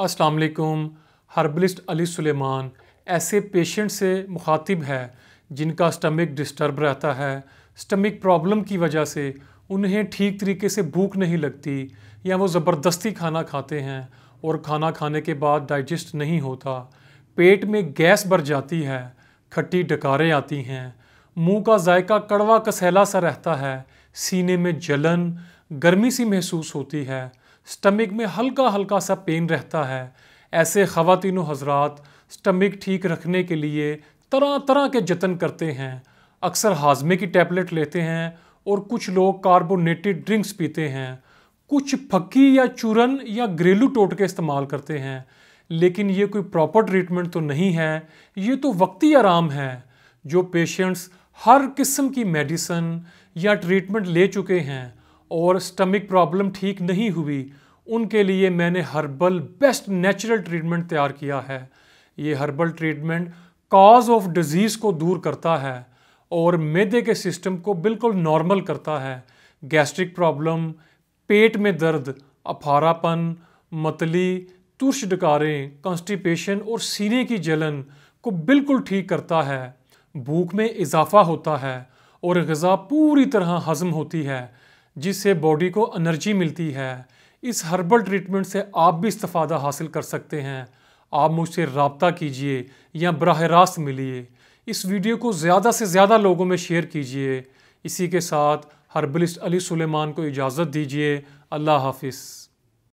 अस्सलाम वालेकुम हर्बलिस्ट अली सुलेमान ऐसे पेशेंट से मुखातिब है जिनका स्टमक डिस्टर्ब रहता है स्टमक प्रॉब्लम की वजह से उन्हें ठीक तरीके से भूख नहीं लगती या वो ज़बरदस्ती खाना खाते हैं और खाना खाने के बाद डाइजेस्ट नहीं होता पेट में गैस भर जाती है खट्टी डकारें आती हैं मुंह का जायका कड़वा कसैला सा रहता है सीने में जलन गर्मी सी महसूस होती है स्टमिक में हल्का हल्का सा पेन रहता है ऐसे ख़वातिन हजरात स्टमिक ठीक रखने के लिए तरह तरह के जतन करते हैं अक्सर हाजमे की टैबलेट लेते हैं और कुछ लोग कार्बोनेटेड ड्रिंक्स पीते हैं कुछ फक्की या चूरन या घरेलू टोटके इस्तेमाल करते हैं लेकिन ये कोई प्रॉपर ट्रीटमेंट तो नहीं है ये तो वक्ती आराम है जो पेशेंट्स हर किस्म की मेडिसन या ट्रीटमेंट ले चुके हैं और स्टमक प्रॉब्लम ठीक नहीं हुई उनके लिए मैंने हर्बल बेस्ट नेचुरल ट्रीटमेंट तैयार किया है ये herbal treatment cause of disease को दूर करता है और मैदे के सिस्टम को बिल्कुल नॉर्मल करता है गैस्ट्रिक प्रॉब्लम पेट में दर्द अफारापन मतली तुर्श डकारें कॉन्स्टिपेशन और सीने की जलन को बिल्कुल ठीक करता है भूख में इजाफा होता है और गज़ा पूरी तरह हज़म होती है जिससे बॉडी को एनर्जी मिलती है इस हर्बल ट्रीटमेंट से आप भी इस्तफ़ादा हासिल कर सकते हैं आप मुझसे रबता कीजिए या बरह रास्त मिलिए इस वीडियो को ज़्यादा से ज़्यादा लोगों में शेयर कीजिए इसी के साथ हर्बलिस्ट अली सुलेमान को इजाज़त दीजिए अल्लाह हाफिज़